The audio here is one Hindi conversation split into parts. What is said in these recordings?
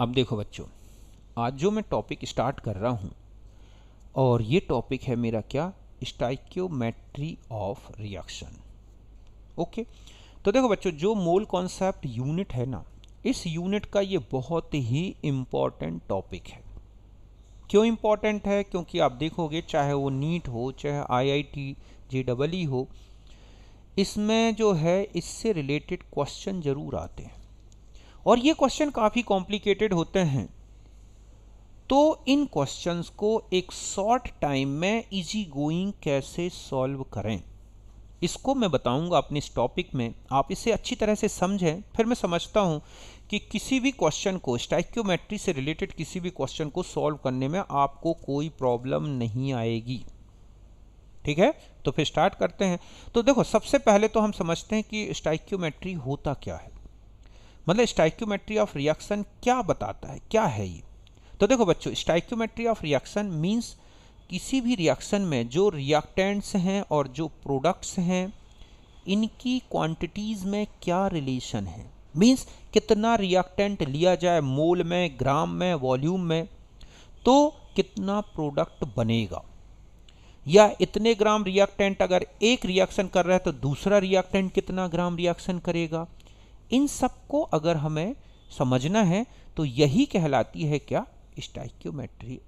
अब देखो बच्चों आज जो मैं टॉपिक स्टार्ट कर रहा हूँ और ये टॉपिक है मेरा क्या स्टाइक्योमेट्री ऑफ रिएक्शन ओके तो देखो बच्चों जो मोल कॉन्सेप्ट यूनिट है ना इस यूनिट का ये बहुत ही इम्पॉर्टेंट टॉपिक है क्यों इम्पॉर्टेंट है क्योंकि आप देखोगे चाहे वो नीट हो चाहे आईआईटी जे डबल ई हो इसमें जो है इससे रिलेटेड क्वेश्चन ज़रूर आते हैं और ये क्वेश्चन काफ़ी कॉम्प्लिकेटेड होते हैं तो इन क्वेश्चंस को एक शॉर्ट टाइम में इजी गोइंग कैसे सॉल्व करें इसको मैं बताऊंगा अपने इस टॉपिक में आप इसे अच्छी तरह से समझें फिर मैं समझता हूं कि किसी भी क्वेश्चन को स्टाइक्योमेट्री से रिलेटेड किसी भी क्वेश्चन को सॉल्व करने में आपको कोई प्रॉब्लम नहीं आएगी ठीक है तो फिर स्टार्ट करते हैं तो देखो सबसे पहले तो हम समझते हैं कि स्टाइक्योमेट्री होता क्या है मतलब स्टाइक्योमेट्री ऑफ रिएक्शन क्या बताता है क्या है ये तो देखो बच्चों स्टाइक्योमेट्री ऑफ रिएक्शन मीन्स किसी भी रिएक्शन में जो रिएक्टेंट्स हैं और जो प्रोडक्ट्स हैं इनकी क्वांटिटीज़ में क्या रिलेशन है मीन्स कितना रिएक्टेंट लिया जाए मोल में ग्राम में वॉल्यूम में तो कितना प्रोडक्ट बनेगा या इतने ग्राम रिएक्टेंट अगर एक रिएक्शन कर रहा है तो दूसरा रिएक्टेंट कितना ग्राम रिएक्शन करेगा इन सबको अगर हमें समझना है तो यही कहलाती है क्या स्टाइक्योमेट्री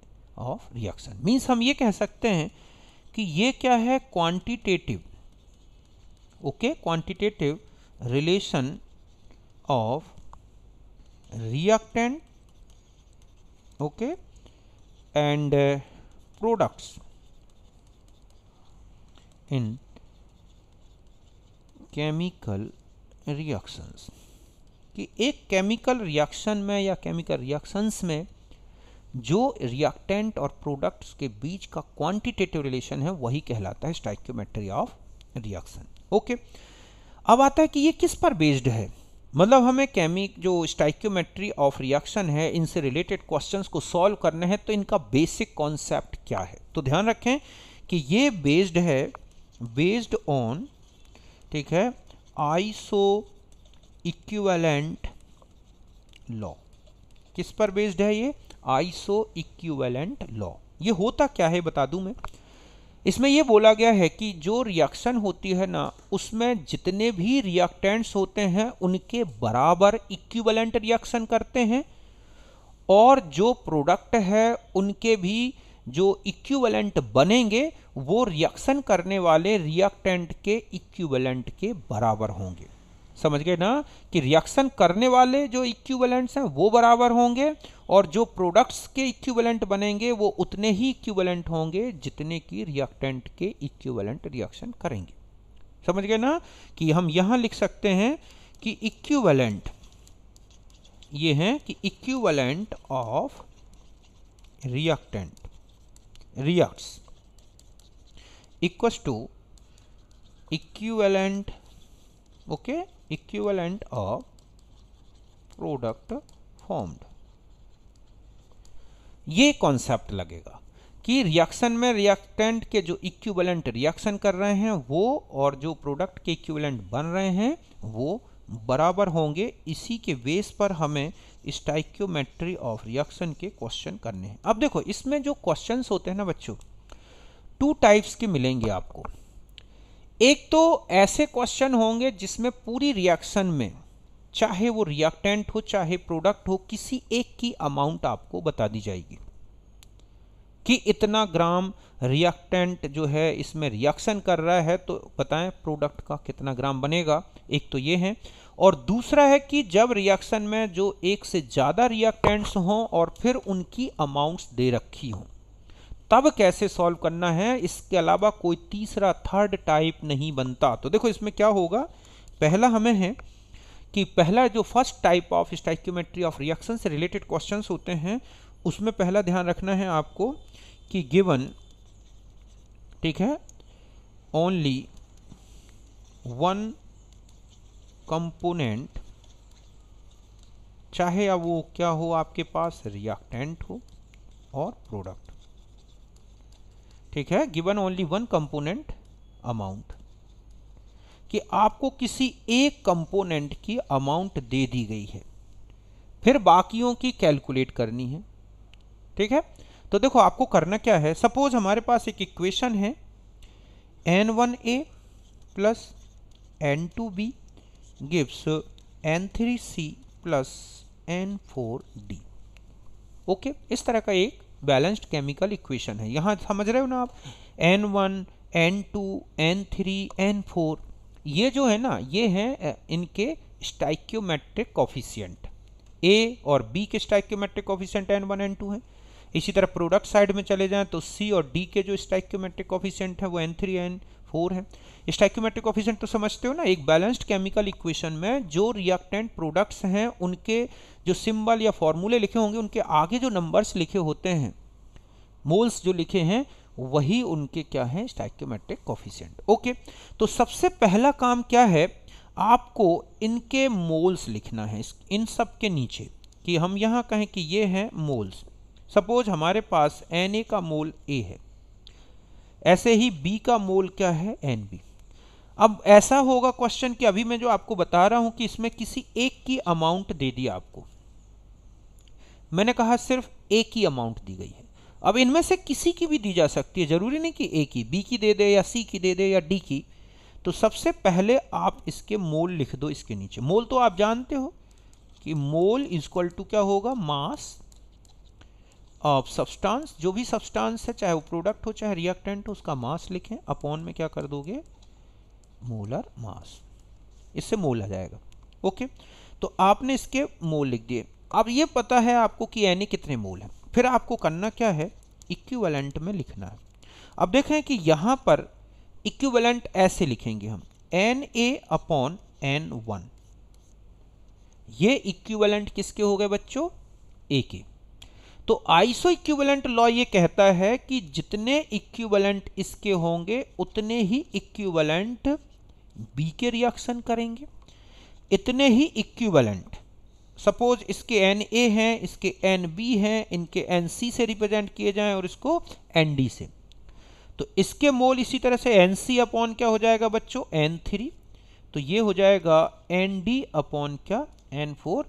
ऑफ रिएक्शन मीन्स हम ये कह सकते हैं कि ये क्या है quantitative okay quantitative relation of reactant okay and products in chemical reactions कि एक केमिकल रिएक्शन में या केमिकल रिएक्शंस में जो रिएक्टेंट और प्रोडक्ट्स के बीच का क्वांटिटेटिव रिलेशन है वही कहलाता है स्टाइक्योमेट्री ऑफ रिएक्शन ओके अब आता है कि ये किस पर बेस्ड है मतलब हमें केमिक जो स्टाइक्योमेट्री ऑफ रिएक्शन है इनसे रिलेटेड क्वेश्चंस को सॉल्व करने हैं तो इनका बेसिक कॉन्सेप्ट क्या है तो ध्यान रखें कि ये बेस्ड है बेस्ड ऑन ठीक है आईसो इक्विवेलेंट लॉ किस पर बेस्ड है ये आईसो इक्विवेलेंट लॉ ये होता क्या है बता दूं मैं इसमें यह बोला गया है कि जो रिएक्शन होती है ना उसमें जितने भी रिएक्टेंट्स होते हैं उनके बराबर इक्विवेलेंट रिएक्शन करते हैं और जो प्रोडक्ट है उनके भी जो इक्विवेलेंट बनेंगे वो रिएक्शन करने वाले रिएक्टेंट के इक्विवेलेंट के बराबर होंगे समझ गए ना कि रिएक्शन करने वाले जो इक्विवेलेंट्स हैं वो बराबर होंगे और जो प्रोडक्ट्स के इक्विवेलेंट बनेंगे वो उतने ही इक्विवेलेंट होंगे जितने की रिएक्टेंट के इक्विवेलेंट रिएक्शन करेंगे समझ गए ना कि हम यहां लिख सकते हैं कि इक्विवेलेंट ये हैं कि equivalent of reactant reacts equals to equivalent okay equivalent of product formed ये कॉन्सेप्ट लगेगा कि रिएक्शन में रिएक्टेंट के जो इक्विवेलेंट रिएक्शन कर रहे हैं वो और जो प्रोडक्ट के इक्विवेलेंट बन रहे हैं वो बराबर होंगे इसी के बेस पर हमें स्टाइक्योमेट्री ऑफ रिएक्शन के क्वेश्चन करने हैं अब देखो इसमें जो क्वेश्चन होते हैं ना बच्चों टू टाइप्स के मिलेंगे आपको एक तो ऐसे क्वेश्चन होंगे जिसमें पूरी रिएक्शन में चाहे वो रिएक्टेंट हो चाहे प्रोडक्ट हो किसी एक की अमाउंट आपको बता दी जाएगी कि इतना ग्राम रिएक्टेंट जो है इसमें रिएक्शन कर रहा है तो बताएं प्रोडक्ट का कितना ग्राम बनेगा एक तो ये है और दूसरा है कि जब रिएक्शन में जो एक से ज़्यादा रिएक्टेंट्स हों और फिर उनकी अमाउंट्स दे रखी हों तब कैसे सॉल्व करना है इसके अलावा कोई तीसरा थर्ड टाइप नहीं बनता तो देखो इसमें क्या होगा पहला हमें है कि पहला जो first type of stoichiometry of reaction से रिलेटेड क्वेश्चन होते हैं उसमें पहला ध्यान रखना है आपको कि गिवन ठीक है ओनली वन कंपोनेंट चाहे अब वो क्या हो आपके पास रिएक्टेंट हो और प्रोडक्ट ठीक है given only one component amount कि आपको किसी एक कंपोनेंट की अमाउंट दे दी गई है फिर बाकियों की कैलकुलेट करनी है ठीक है तो देखो आपको करना क्या है सपोज हमारे पास एक इक्वेशन है N one A plus N two B gives N3C plus N4D. Okay okay? इस तरह का एक बैलेंस्ड केमिकल इक्वेशन है यहाँ समझ रहे हो ना आप N1, N2, N3, N4 ये जो है ना ये हैं इनके स्टाइक्योमेट्रिक कॉफिशियंट ए और बी के stoichiometric coefficient N one N two हैं इसी तरह प्रोडक्ट साइड में चले जाएं तो सी और डी के जो स्टाइक्योमेट्रिक कॉफिशियंट है वो एन थ्री एन फोर है स्टैक्यूमेट्रिक ऑफिशेंट तो समझते हो ना एक बैलेंस्ड केमिकल इक्वेशन में जो रिएक्टेंट प्रोडक्ट्स हैं उनके जो सिंबल या फॉर्मूले लिखे होंगे उनके आगे जो नंबर्स लिखे होते हैं मोल्स जो लिखे हैं वही उनके क्या है स्टैक्यूमेट्रिक कॉफिशेंट ओके तो सबसे पहला काम क्या है आपको इनके मोल्स लिखना है इन सब के नीचे कि हम यहाँ कहें कि ये हैं मोल्स सपोज हमारे पास एन का मोल ए है ऐसे ही बी का मोल क्या है एन बी अब ऐसा होगा क्वेश्चन कि अभी मैं जो आपको बता रहा हूं कि इसमें किसी एक की अमाउंट दे दी आपको मैंने कहा सिर्फ एक ही अमाउंट दी गई है अब इनमें से किसी की भी दी जा सकती है जरूरी नहीं कि ए की बी की दे दे या सी की दे दे या डी की तो सबसे पहले आप इसके मोल लिख दो इसके नीचे मोल तो आप जानते हो कि मोल इज टू क्या होगा मास सब्सटेंस जो भी सब्सटेंस है चाहे वो प्रोडक्ट हो चाहे रिएक्टेंट हो उसका मास लिखें अपॉन में क्या कर दोगे मोलर मास इससे मोल आ जाएगा ओके तो आपने इसके मोल लिख दिए अब ये पता है आपको कि एन कितने मोल है फिर आपको करना क्या है इक्वलेंट में लिखना है अब देखें कि यहाँ पर इक्वलेंट ऐसे लिखेंगे हम N A upon N one ये इक्वलेंट किसके हो गए बच्चों ए के तो आइसो इक्विवेलेंट लॉ ये कहता है कि जितने इक्विवेलेंट इसके होंगे उतने ही इक्विवेलेंट बी के रिएक्शन करेंगे इतने ही इक्विवेलेंट सपोज इसके एन ए हैं इसके एन बी हैं इनके एन सी से रिप्रेजेंट किए जाएं और इसको एन डी से तो इसके मोल इसी तरह से एन सी अपॉन क्या हो जाएगा बच्चों एन थ्री तो ये हो जाएगा एन डी अपॉन क्या एन फोर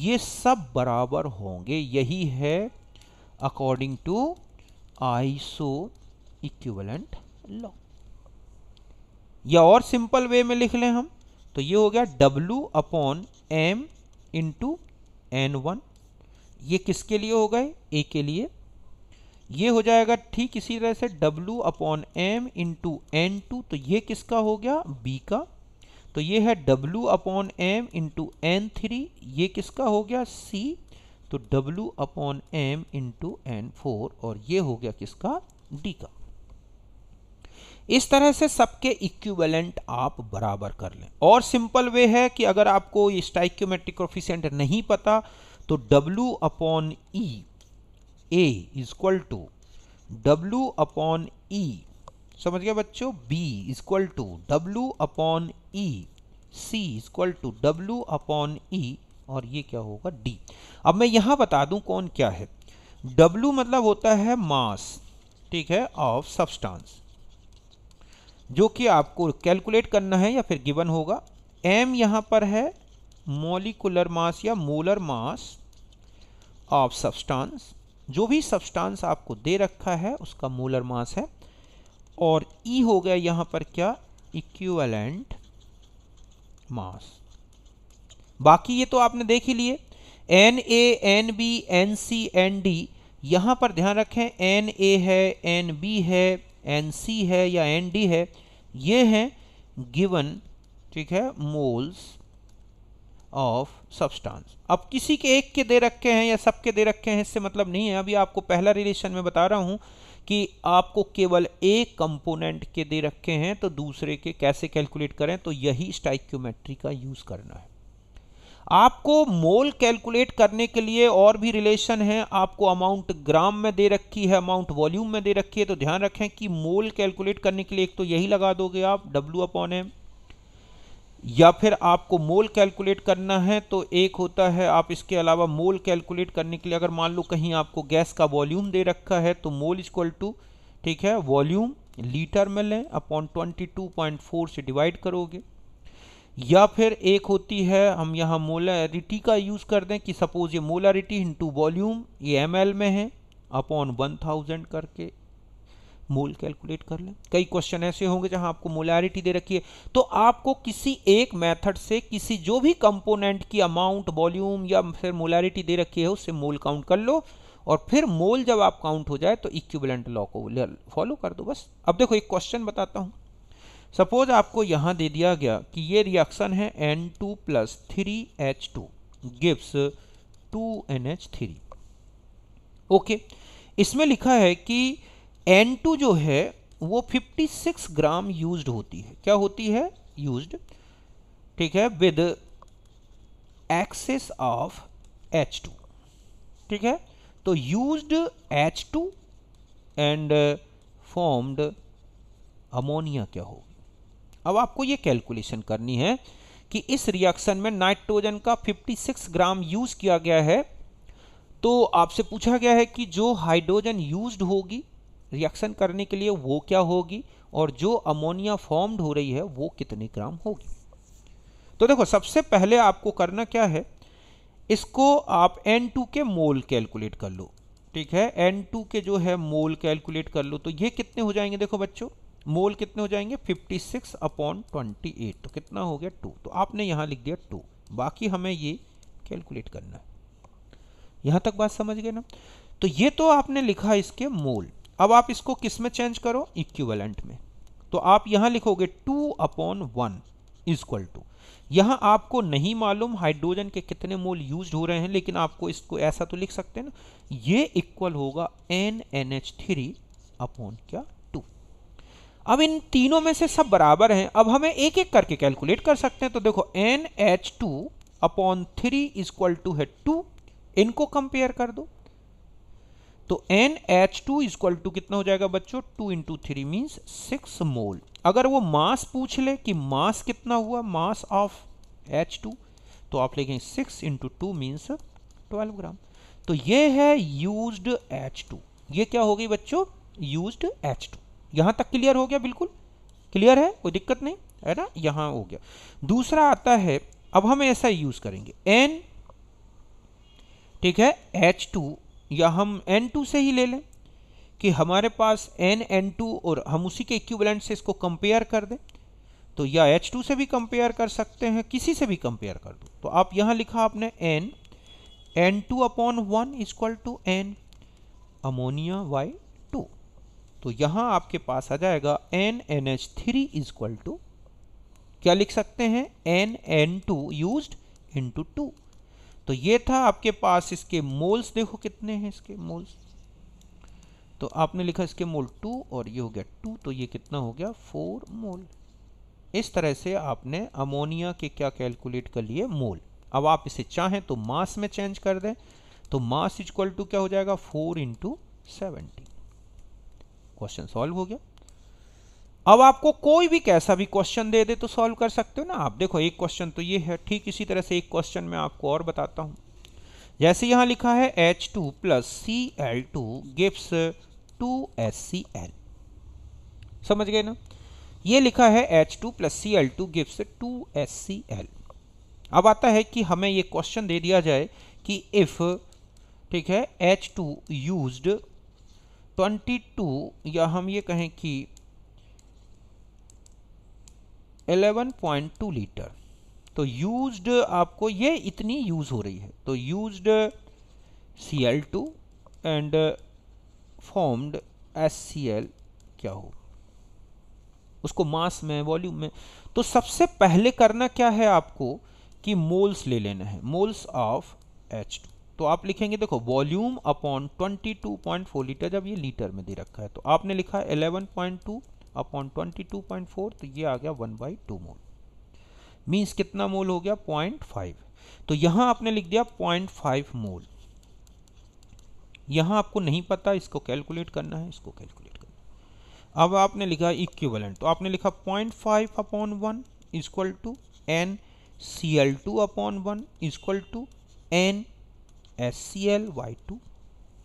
ये सब बराबर होंगे यही है according to iso equivalent law या और सिंपल वे में लिख लें हम तो ये हो गया W upon M into N one ये किसके लिए हो गए ए के लिए ये हो जाएगा ठीक इसी तरह से W upon M into N two तो ये किसका हो गया B का तो ये है W upon M into N three ये किसका हो गया C तो W upon M into N four और ये हो गया किसका D का इस तरह से सबके इक्विवेलेंट आप बराबर कर लें और सिंपल वे है कि अगर आपको ये स्टाइक्योमेट्रिक कोफिशिएंट नहीं पता तो W upon E A equal to W upon E e समझ गया बच्चों B is equal to W upon E C is equal to W upon E और ये क्या होगा डी अब मैं यहां बता दूं कौन क्या है डब्ल्यू मतलब होता है मास ठीक है ऑफ सब्सटेंस जो कि आपको कैलकुलेट करना है या फिर गिवन होगा एम यहां पर है मोलिकुलर मास या मोलर मास ऑफ सब्सटेंस जो भी सब्सटेंस आपको दे रखा है उसका मोलर मास है और ई e हो गया यहां पर क्या इक्विवेलेंट मास बाकी ये तो आपने देख ही लिए N A N B N C N D यहां पर ध्यान रखें एन ए है एन बी है एन सी है या एन डी है ये हैं गिवन ठीक है मोल्स ऑफ सब्सटेंस अब किसी के एक के दे रखे हैं या सबके दे रखे हैं इससे मतलब नहीं है अभी आपको पहला रिलेशन में बता रहा हूं कि आपको केवल एक कंपोनेंट के दे रखे हैं तो दूसरे के कैसे कैलकुलेट करें तो यही स्टाइक्योमेट्री का यूज़ करना है आपको मोल कैलकुलेट करने के लिए और भी रिलेशन है आपको अमाउंट ग्राम में दे रखी है अमाउंट वॉल्यूम में दे रखी है तो ध्यान रखें कि मोल कैलकुलेट करने के लिए एक तो यही लगा दोगे आप डब्ल्यू अपॉन एम या फिर आपको मोल कैलकुलेट करना है तो एक होता है आप इसके अलावा मोल कैलकुलेट करने के लिए अगर मान लो कहीं आपको गैस का वॉल्यूम दे रखा है तो मोल इजक्वल टू ठीक है वॉल्यूम लीटर में लें अपॉन 22.4 से डिवाइड करोगे या फिर एक होती है हम यहाँ मोलारिटी का यूज़ कर दें कि सपोज ये मोलारिटी इंटू वॉल्यूम ये एम में है अपॉन वन करके मोल कैलकुलेट कर लें कई क्वेश्चन ऐसे होंगे जहां आपको मोलैरिटी दे रखी है तो आपको किसी एक मेथड से किसी जो भी कंपोनेंट की अमाउंट वॉल्यूम या फिर मोलैरिटी दे रखी है उससे मोल काउंट कर लो और फिर मोल जब आप काउंट हो जाए तो इक्विवेलेंट लॉ को फॉलो कर दो बस अब देखो एक क्वेश्चन बताता हूँ सपोज आपको यहाँ दे दिया गया कि ये रिएक्शन है N two plus three H two gives two N H three okay इसमें लिखा है कि एन टू जो है वो 56 ग्राम यूज्ड होती है क्या होती है यूज्ड ठीक है with excess of H two ठीक है तो used H two and formed ammonia क्या होगी अब आपको ये कैलकुलेशन करनी है कि इस रिएक्शन में नाइट्रोजन का 56 ग्राम यूज़ किया गया है तो आपसे पूछा गया है कि जो हाइड्रोजन यूज्ड होगी रिएक्शन करने के लिए वो क्या होगी और जो अमोनिया फॉर्म्ड हो रही है वो कितने ग्राम होगी तो देखो सबसे पहले आपको करना क्या है इसको आप N2 के मोल कैलकुलेट कर लो ठीक है N2 के जो है मोल कैलकुलेट कर लो तो ये कितने हो जाएंगे देखो बच्चों मोल कितने हो जाएंगे 56 सिक्स अपॉन ट्वेंटी तो कितना हो गया टू तो आपने यहाँ लिख दिया टू बाकी हमें ये कैलकुलेट करना है यहाँ तक बात समझ गए ना तो ये तो आपने लिखा इसके मोल अब आप इसको किस में चेंज करो इक्विवेलेंट में तो आप यहां लिखोगे two upon one is equal to यहां आपको नहीं मालूम हाइड्रोजन के कितने मोल यूज हो रहे हैं लेकिन आपको इसको ऐसा तो लिख सकते हैं ना ये इक्वल होगा N N H three upon क्या टू अब इन तीनों में से सब बराबर हैं अब हमें एक एक करके कैलकुलेट कर सकते हैं तो देखो N H two upon three is equal to है टू इनको कंपेयर कर दो तो N H two is equal to कितना हो जाएगा बच्चों two into three means six mole अगर वो मास पूछ ले कि मास कितना हुआ मास ऑफ एच टू तो आप लिखेंगे six into two means twelve gram तो ये है यूज एच टू ये क्या हो गई बच्चों यूज एच टू यहाँ तक क्लियर हो गया बिल्कुल क्लियर है कोई दिक्कत नहीं है ना यहाँ हो गया दूसरा आता है अब हम ऐसा यूज करेंगे एन ठीक है एच टू या हम एन टू से ही ले लें कि हमारे पास एन एन टू और हम उसी के इक्विवेलेंट से इसको कंपेयर कर दें तो या एच टू से भी कंपेयर कर सकते हैं किसी से भी कंपेयर कर दो तो आप यहाँ लिखा आपने N N two upon one is equal to N ammonia by two तो यहाँ आपके पास आ जाएगा N N H three is equal to क्या लिख सकते हैं N N two use into two तो ये था आपके पास इसके मोल्स देखो कितने हैं इसके मोल्स तो आपने लिखा इसके मोल टू और ये हो गया टू तो ये कितना हो गया फोर मोल इस तरह से आपने अमोनिया के क्या कैलकुलेट कर लिए मोल अब आप इसे चाहें तो मास में चेंज कर दें तो मास इजक्वल टू क्या हो जाएगा four into seventy question solve हो गया अब आपको कोई भी कैसा भी क्वेश्चन दे दे तो सॉल्व कर सकते हो ना आप देखो एक क्वेश्चन तो ये है ठीक इसी तरह से एक क्वेश्चन मैं आपको और बताता हूँ जैसे यहाँ लिखा है H two plus C L two gives two S C L समझ गए ना ये लिखा है H two plus C L two gives two S C L अब आता है कि हमें ये क्वेश्चन दे दिया जाए कि इफ़ ठीक है H two use twenty two या हम ये कहें कि 11.2 लीटर तो यूज्ड आपको ये इतनी यूज हो रही है तो used C L two and formed S C L क्या हो उसको मास में वॉल्यूम में तो सबसे पहले करना क्या है आपको कि मोल्स ले लेना है मोल्स ऑफ एच टू तो आप लिखेंगे देखो वॉल्यूम अपॉन 22.4 लीटर जब ये लीटर में दे रखा है तो आपने लिखा 11.2 upon twenty two point four तो ये आ गया one by two mole means कितना मोल हो गया पॉइंट फाइव तो यहाँ आपने लिख दिया पॉइंट फाइव मोल यहाँ आपको नहीं पता इसको कैलकुलेट करना है इसको कैलकुलेट करना अब आपने लिखा इक्विवेलेंट तो आपने लिखा point five upon one is equal to N C L two upon one is equal to N S C L by two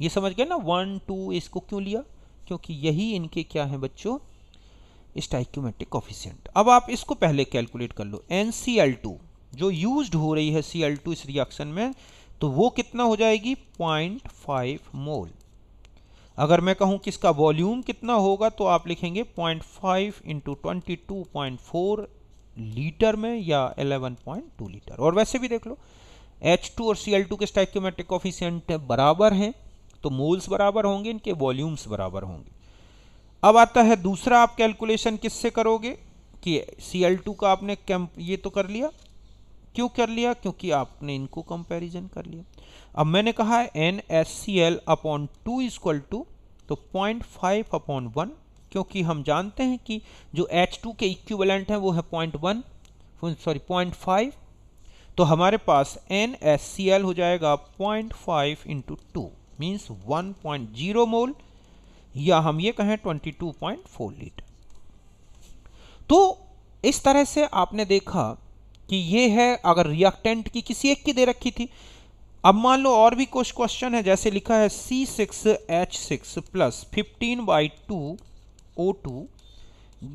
ये समझ गए ना वन टू इसको क्यों लिया क्योंकि यही इनके क्या है बच्चों स्टाइक्यूमेट्रिक कॉफिशियंट अब आप इसको पहले कैलकुलेट कर लो एन जो यूज हो रही है सी इस रिएक्शन में तो वो कितना हो जाएगी 0.5 मोल अगर मैं कहूं कि इसका वॉल्यूम कितना होगा तो आप लिखेंगे 0.5 फाइव इंटू लीटर में या 11.2 लीटर और वैसे भी देख लो H2 और Cl2 के स्टाइक्योमेट्रिक ऑफिशियंट बराबर हैं तो मोल्स बराबर होंगे इनके वॉल्यूम्स बराबर होंगे अब आता है दूसरा आप कैलकुलेशन किससे करोगे कि सी एल टू का आपने कैंप ये तो कर लिया क्यों कर लिया क्योंकि आपने इनको कंपैरिजन कर लिया अब मैंने कहा है N S C L upon two is equal to तो पॉइंट फाइव अपॉन वन क्योंकि हम जानते हैं कि जो एच टू के इक्विवेलेंट हैं वो है point one sorry point five तो हमारे पास एन एस सी एल हो जाएगा point five into two means one point zero mole या हम ये कहें 22.4 लीटर तो इस तरह से आपने देखा कि ये है अगर रिएक्टेंट की किसी एक की दे रखी थी अब मान लो और भी कुछ क्वेश्चन है जैसे लिखा है C six H six plus fifteen by two O two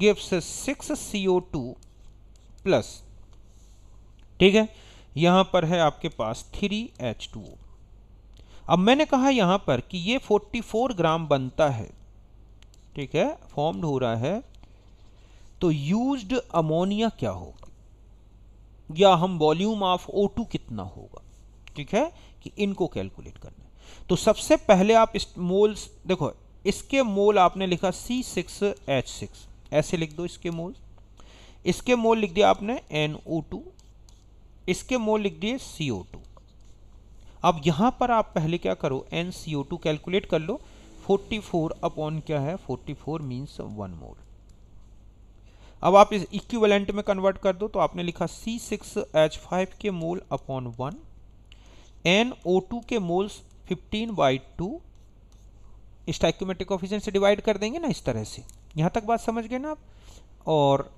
gives six C O two plus ठीक है यहां पर है आपके पास थ्री एच टू ओ अब मैंने कहा यहाँ पर कि ये 44 ग्राम बनता है ठीक है फॉर्म्ड हो रहा है तो यूज्ड अमोनिया क्या होगा या हम वॉल्यूम ऑफ O2 कितना होगा ठीक है कि इनको कैलकुलेट करना तो सबसे पहले आप इस मोल्स देखो इसके मोल आपने लिखा C6H6 ऐसे लिख दो इसके मोल इसके मोल लिख दिया आपने NO2 इसके मोल लिख दिए CO2 अब यहाँ पर आप पहले क्या करो N C O two calculate कर लो 44 अपॉन क्या है 44 फोर मीन्स वन मोल अब आप इस इक्विवेलेंट में कन्वर्ट कर दो तो आपने लिखा सी सिक्स एच फाइव के mole upon one N O two के moles 15 by two stoichiometric coefficient से डिवाइड कर देंगे ना इस तरह से यहाँ तक बात समझ गए ना आप और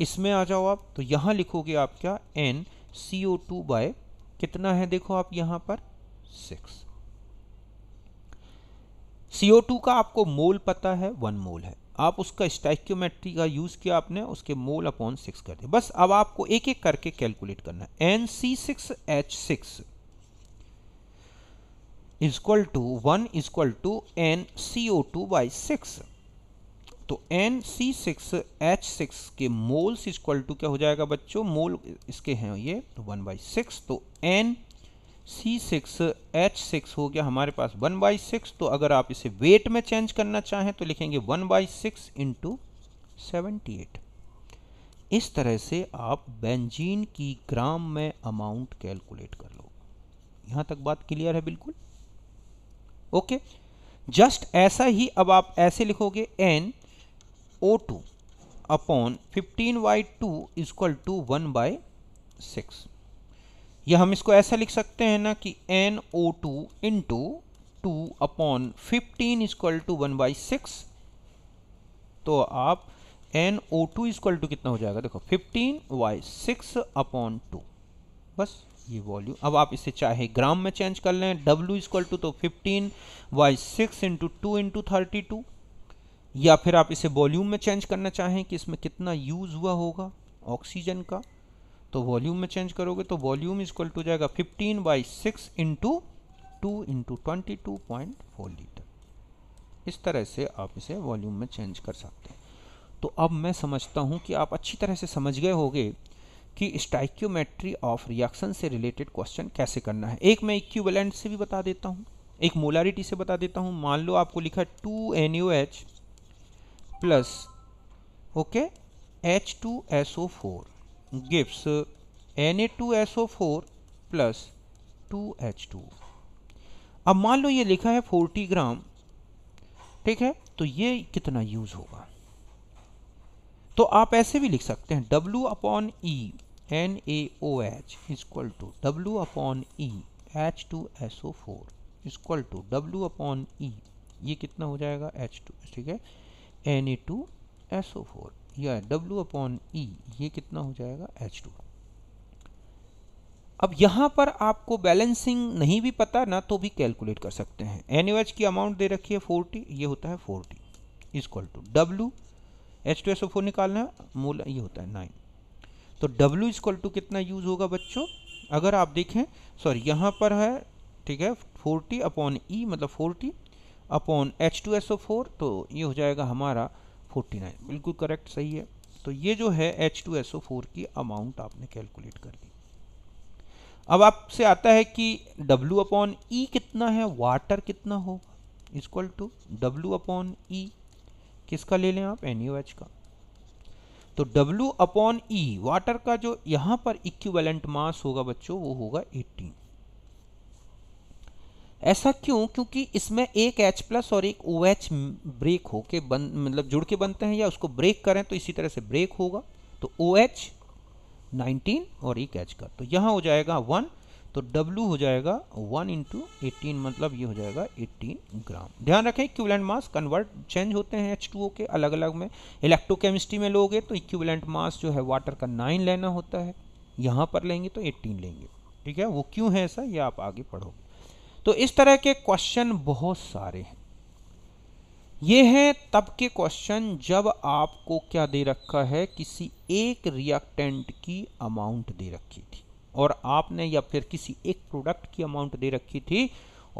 इसमें आ जाओ आप तो यहाँ लिखोगे आप क्या N C O two by कितना है देखो आप यहां पर सिक्स CO2 का आपको मोल पता है वन मोल है आप उसका स्टाइक्योमेट्री का यूज़ किया आपने उसके मोल अपॉन सिक्स कर दिया बस अब आपको एक एक करके कैलकुलेट करना है N C six H six is equal to one is equal to N C O two by six तो N C six H six के मोल्स इक्वल टू क्या हो जाएगा बच्चों मोल इसके हैं ये तो वन बाई सिक्स तो N C six H six हो गया हमारे पास वन बाई सिक्स तो अगर आप इसे वेट में चेंज करना चाहें तो लिखेंगे one by six into seventy eight इस तरह से आप बेंजीन की ग्राम में अमाउंट कैलकुलेट कर लो यहाँ तक बात क्लियर है बिल्कुल ओके जस्ट ऐसा ही अब आप ऐसे लिखोगे N O two upon fifteen by two is equal to one by six या हम इसको ऐसा लिख सकते हैं ना कि N O two into two upon fifteen is equal to one by six तो आप N O two is equal to कितना हो जाएगा देखो fifteen by six upon two बस ये वॉल्यूम अब आप इसे चाहे ग्राम में चेंज कर लें डब्ल्यू इजक्वल टू तो fifteen by six into two into thirty two या फिर आप इसे वॉल्यूम में चेंज करना चाहें कि इसमें कितना यूज़ हुआ होगा ऑक्सीजन का तो वॉल्यूम में चेंज करोगे तो वॉल्यूम इज इक्वल टू जाएगा 15 by six into two into twenty two point four litre इस तरह से आप इसे वॉल्यूम में चेंज कर सकते हैं तो अब मैं समझता हूँ कि आप अच्छी तरह से समझ गए होंगे कि स्टाइक्योमेट्री ऑफ रिएक्शन से रिलेटेड क्वेश्चन कैसे करना है एक मैं इक्वलेंट से भी बता देता हूँ एक मोलारिटी से बता देता हूँ मान लो आपको लिखा two N U H plus okay H two S O four N A two S O four plus two H two अब मान लो ये लिखा है फोर्टी ग्राम ठीक है तो ये कितना यूज होगा तो आप ऐसे भी लिख सकते हैं W upon E N A O H is equal to W upon E H two S O four is equal to W upon E ये कितना हो जाएगा एच टू ठीक है N A two S O four या डब्ल्यू अपॉन ई ये कितना हो जाएगा एच टू अब यहां पर आपको बैलेंसिंग नहीं भी पता ना तो भी कैलकुलेट कर सकते हैं एन एच की अमाउंट दे रखी है फोर्टी ये होता है forty equal to W H two S O four निकालना है मूल ये होता है नाइन तो इज इक्वल टू कितना यूज़ होगा बच्चों अगर आप देखें सॉरी यहां पर है ठीक है फोर्टी अपॉन ई मतलब forty upon H two S O four तो ये हो जाएगा हमारा फोर्टी नाइन बिल्कुल करेक्ट सही है तो ये जो है H two S O four की अमाउंट आपने कैलकुलेट कर दी अब आपसे आता है कि डब्ल्यू अपॉन ई कितना है वाटर कितना होगा equal to W upon E किसका ले लें आप एन एच का तो W अपॉन ई वाटर का जो यहाँ पर इक्विवेलेंट मास होगा बच्चों वो होगा 18 ऐसा क्यों क्योंकि इसमें एक एच प्लस और एक ओ OH एच ब्रेक होके बन मतलब जुड़ के बनते हैं या उसको ब्रेक करें तो इसी तरह से ब्रेक होगा तो ओ एच नाइनटीन और एक एच का तो यहाँ हो जाएगा वन तो W हो जाएगा 1 इंटू एटीन मतलब ये हो जाएगा 18 ग्राम ध्यान रखें इक्विवेलेंट मास कन्वर्ट चेंज होते हैं H2O के अलग अलग में इलेक्ट्रोकेमिस्ट्री में लोगे तो इक्विवेलेंट मास जो है वाटर का 9 लेना होता है यहाँ पर लेंगे तो 18 लेंगे ठीक है वो क्यों है ऐसा ये आप आगे पढ़ोगे तो इस तरह के क्वेश्चन बहुत सारे हैं ये हैं तब के क्वेश्चन जब आपको क्या दे रखा है किसी एक रिएक्टेंट की अमाउंट दे रखी थी और आपने या फिर किसी एक प्रोडक्ट की अमाउंट दे रखी थी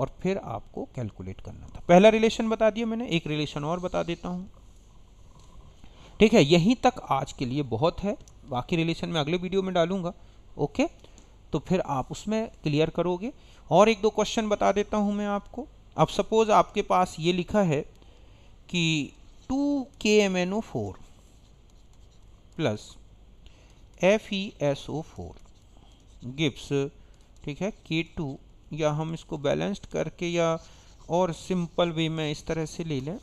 और फिर आपको कैलकुलेट करना था पहला रिलेशन बता दिया मैंने एक रिलेशन और बता देता हूं ठीक है यहीं तक आज के लिए बहुत है बाकी रिलेशन मैं अगले वीडियो में डालूंगा ओके तो फिर आप उसमें क्लियर करोगे और एक दो क्वेश्चन बता देता हूँ मैं आपको अब सपोज़ आपके पास ये लिखा है कि two K M N O four plus F E S O four gives ठीक है के टू या हम इसको बैलेंस्ड करके या और सिंपल वे में इस तरह से ले लें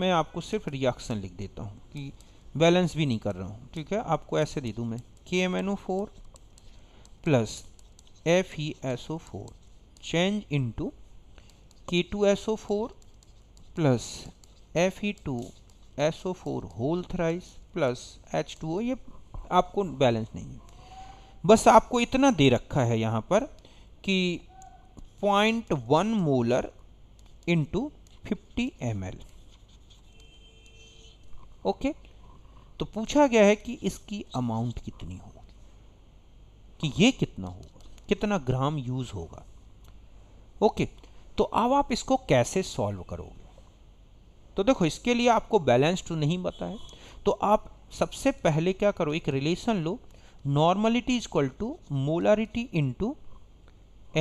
मैं आपको सिर्फ रिएक्शन लिख देता हूँ कि बैलेंस भी नहीं कर रहा हूँ ठीक है आपको ऐसे दे दूँ मैं K M N O four plus F S O F E two S O four whole thrice plus two H O ये आपको बैलेंस नहीं है बस आपको इतना दे रखा है यहाँ पर कि point one molar into fifty M L okay तो पूछा गया है कि इसकी अमाउंट कितनी होगी कि ये कितना होगा कितना ग्राम यूज होगा ओके तो अब आप इसको कैसे सॉल्व करोगे तो देखो इसके लिए आपको बैलेंस टू तो नहीं पता है तो आप सबसे पहले क्या करो एक रिलेशन लो normality equal to molarity into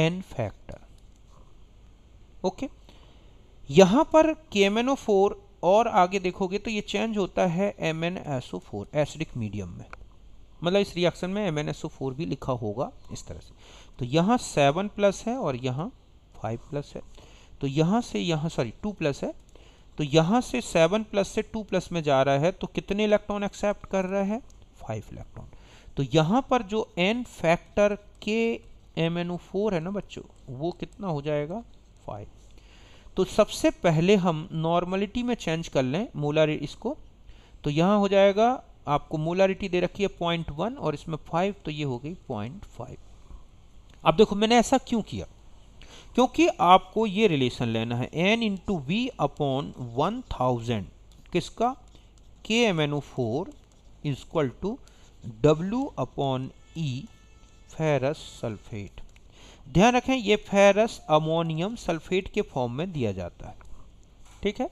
N factor okay यहां पर के और आगे देखोगे तो ये चेंज होता है M N S O four acidic medium में मतलब इस रिएक्शन में M N S O four भी लिखा होगा इस तरह से तो यहाँ सेवन प्लस है और यहाँ फाइव प्लस है तो यहाँ से यहाँ सॉरी टू प्लस है तो यहाँ से सेवन प्लस से टू प्लस में जा रहा है तो कितने इलेक्ट्रॉन एक्सेप्ट कर रहा है फाइव इलेक्ट्रॉन तो यहाँ पर जो N factor K M N O four है ना बच्चों वो कितना हो जाएगा फाइव तो सबसे पहले हम नॉर्मलिटी में चेंज कर लें मोलर इसको तो यहाँ हो जाएगा आपको मोलारिटी दे रखी है पॉइंट वन और इसमें फाइव तो ये हो गई पॉइंट फाइव अब देखो मैंने ऐसा क्यों किया क्योंकि आपको ये रिलेशन लेना है N into V upon one thousand किसका K M N O four is equal to W upon E ferrous sulphate ध्यान रखें ये फेरस अमोनियम सल्फेट के फॉर्म में दिया जाता है ठीक है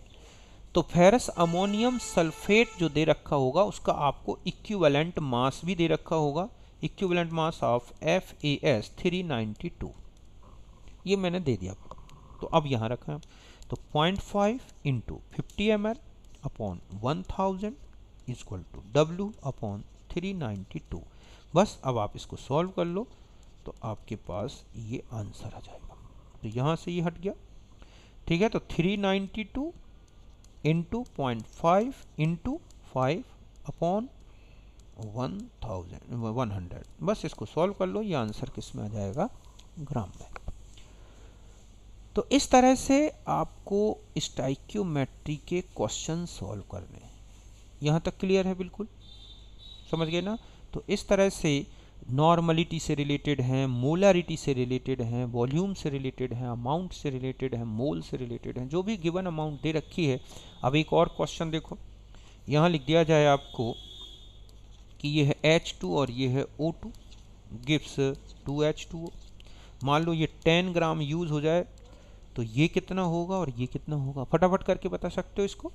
तो फेरस अमोनियम सल्फेट जो दे रखा होगा उसका आपको इक्विवेलेंट मास भी दे रखा होगा equivalent mass of F A S three ninety two ये मैंने दे दिया आपको तो अब यहाँ रखा है तो point five into fifty M L upon one thousand is equal to W upon three ninety two बस अब आप इसको सॉल्व कर लो तो आपके पास ये आंसर आ जाएगा तो यहाँ से ये हट गया ठीक है तो three ninety two into point five into five upon one thousand one hundred बस इसको सॉल्व कर लो ये आंसर किस में आ जाएगा ग्राम में तो इस तरह से आपको स्टाइक्योमेट्री के क्वेश्चन सॉल्व करने यहाँ तक क्लियर है बिल्कुल समझ गए ना तो इस तरह से नॉर्मलिटी से रिलेटेड हैं मोलारिटी से रिलेटेड हैं वॉल्यूम से रिलेटेड हैं अमाउंट से रिलेटेड हैं मोल से रिलेटेड हैं जो भी गिवन अमाउंट दे रखी है अब एक और क्वेश्चन देखो यहाँ लिख दिया जाए आपको कि यह है एच टू और ये है O two gives two H two मान लो ये टेन ग्राम यूज़ हो जाए तो ये कितना होगा और ये कितना होगा फटाफट करके बता सकते हो इसको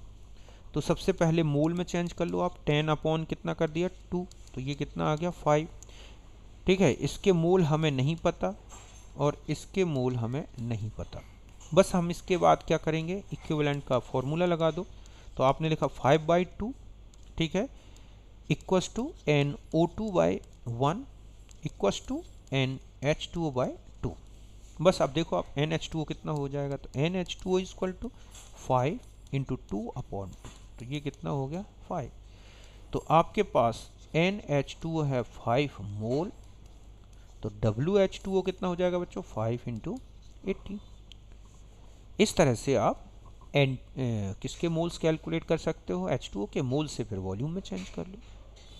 तो सबसे पहले मोल में चेंज कर लो आप टेन अपॉन कितना कर दिया टू तो ये कितना आ गया फाइव ठीक है इसके मूल हमें नहीं पता और इसके मूल हमें नहीं पता बस हम इसके बाद क्या करेंगे इक्विवेलेंट का फॉर्मूला लगा दो तो आपने लिखा फाइव बाई टू ठीक है equals to N O two by one equals to N H two O by two बस अब देखो आप एन एच टू ओ कितना हो जाएगा तो N H two O equal to five into two upon तो ये कितना हो गया फाइव तो आपके पास एन एच टू है फाइव मोल तो डब्ल्यू एच टू ओ कितना हो जाएगा बच्चों फाइव इंटू एट्टी इस तरह से आप एन किसके मोल्स कैलकुलेट कर सकते हो एच टू ओ के मोल से फिर वॉल्यूम में चेंज कर लो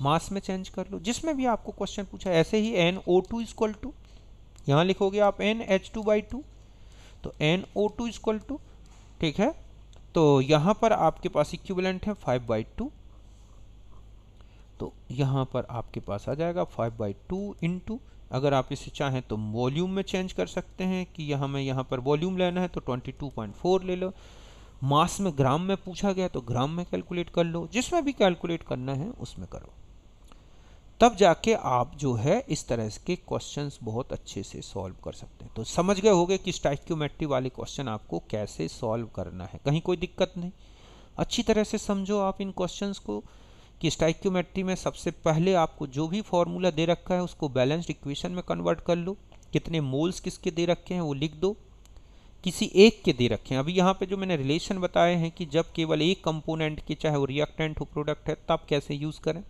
मास में चेंज कर लो जिसमें भी आपको क्वेश्चन पूछा ऐसे ही N O two is equal to यहाँ लिखोगे आप N H two by two तो N O two is equal to ठीक है तो यहाँ पर आपके पास इक्विवेलेंट है फाइव बाई टू तो यहाँ पर आपके पास आ जाएगा फाइव बाई टू इंटू अगर आप इसे चाहें तो वॉल्यूम में चेंज कर सकते हैं कि यह हमें यहाँ पर वॉल्यूम लेना है तो 22.4 ले लो मास में ग्राम में पूछा गया तो ग्राम में कैलकुलेट कर लो जिसमें भी कैलकुलेट करना है उसमें करो तब जाके आप जो है इस तरह के क्वेश्चंस बहुत अच्छे से सॉल्व कर सकते हैं तो समझ गए होंगे कि स्टाइक्योमेट्री वाले क्वेश्चन आपको कैसे सॉल्व करना है कहीं कोई दिक्कत नहीं अच्छी तरह से समझो आप इन क्वेश्चंस को कि स्टाइक्योमेट्री में सबसे पहले आपको जो भी फॉर्मूला दे रखा है उसको बैलेंस्ड इक्वेशन में कन्वर्ट कर लो कितने मोल्स किसके दे रखे हैं वो लिख दो किसी एक के दे रखे हैं अभी यहाँ पे जो मैंने रिलेशन बताए हैं कि जब केवल एक कंपोनेंट के चाहे वो रिएक्टेंट हो प्रोडक्ट है तब कैसे यूज़ करें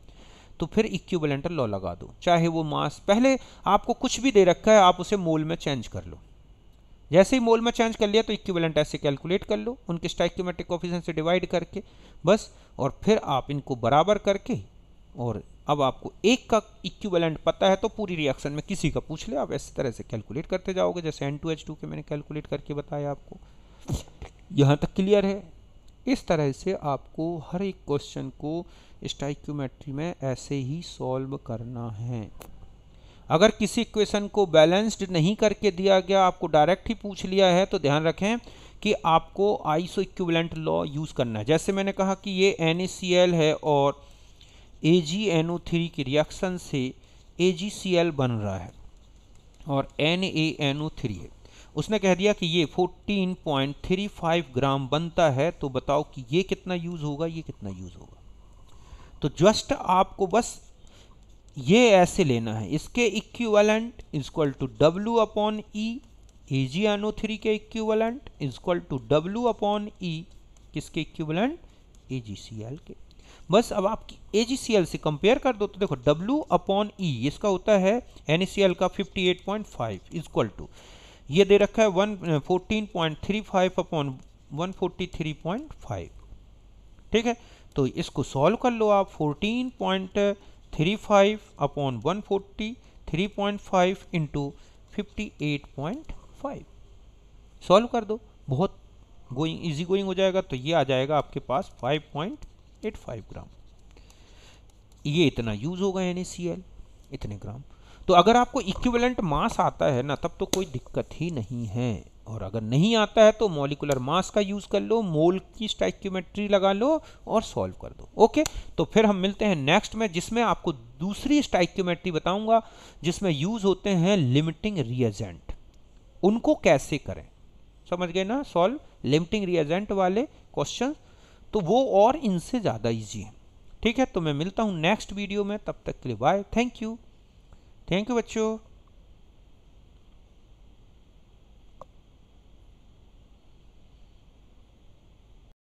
तो फिर इक्विवेलेंटल लॉ लगा दो चाहे वो मास पहले आपको कुछ भी दे रखा है आप उसे मोल में चेंज कर लो जैसे ही मोल में चेंज कर लिया तो इक्विवेलेंट ऐसे कैलकुलेट कर लो उनके स्टाइक्योमेट्रिक कॉफिशन से डिवाइड करके बस और फिर आप इनको बराबर करके और अब आपको एक का इक्विवेलेंट पता है तो पूरी रिएक्शन में किसी का पूछ ले आप ऐसी तरह से कैलकुलेट करते जाओगे जैसे एन टू एच टू के मैंने कैलकुलेट करके बताया आपको यहाँ तक क्लियर है इस तरह से आपको हर एक क्वेश्चन को स्टाइक्योमेट्री में ऐसे ही सॉल्व करना है अगर किसी क्वेश्चन को बैलेंस्ड नहीं करके दिया गया आपको डायरेक्ट ही पूछ लिया है तो ध्यान रखें कि आपको आईसो इक्विवेलेंट लॉ यूज़ करना है जैसे मैंने कहा कि ये एन है और ए की रिएक्शन से ए बन रहा है और एन है उसने कह दिया कि ये 14.35 ग्राम बनता है तो बताओ कि ये कितना यूज़ होगा ये कितना यूज़ होगा तो जस्ट आपको बस ये ऐसे लेना है इसके equivalent is equal to W upon E A G N O three के equivalent is equal to W upon E किसके इक्विवेलेंट ए जी सी एल के बस अब आप ए जी सी एल से कंपेयर कर दो तो देखो डब्ल्यू अपॉन ई इसका होता है एन सी एल का fifty eight point five is equal to ये दे रखा है one fourteen point three five upon one forty three point five ठीक है तो इसको सॉल्व कर लो आप fourteen point three five upon one forty three point five into fifty eight point five solve कर दो बहुत गोइंग इजी गोइंग हो जाएगा तो ये आ जाएगा आपके पास five point eight five gram ये इतना यूज़ होगा एन इतने ग्राम तो अगर आपको इक्विवेलेंट मास आता है ना तब तो कोई दिक्कत ही नहीं है और अगर नहीं आता है तो मॉलिकुलर मास का यूज़ कर लो मोल की स्टाइक्यूमेट्री लगा लो और सॉल्व कर दो ओके तो फिर हम मिलते हैं नेक्स्ट में जिसमें आपको दूसरी स्टाइक्यूमेट्री बताऊंगा जिसमें यूज़ होते हैं लिमिटिंग रिएजेंट उनको कैसे करें समझ गए ना सॉल्व लिमिटिंग रिएजेंट वाले क्वेश्चन तो वो और इनसे ज़्यादा ईजी है ठीक है तो मैं मिलता हूँ नेक्स्ट वीडियो में तब तक के लिए bye thank you thank you बच्चों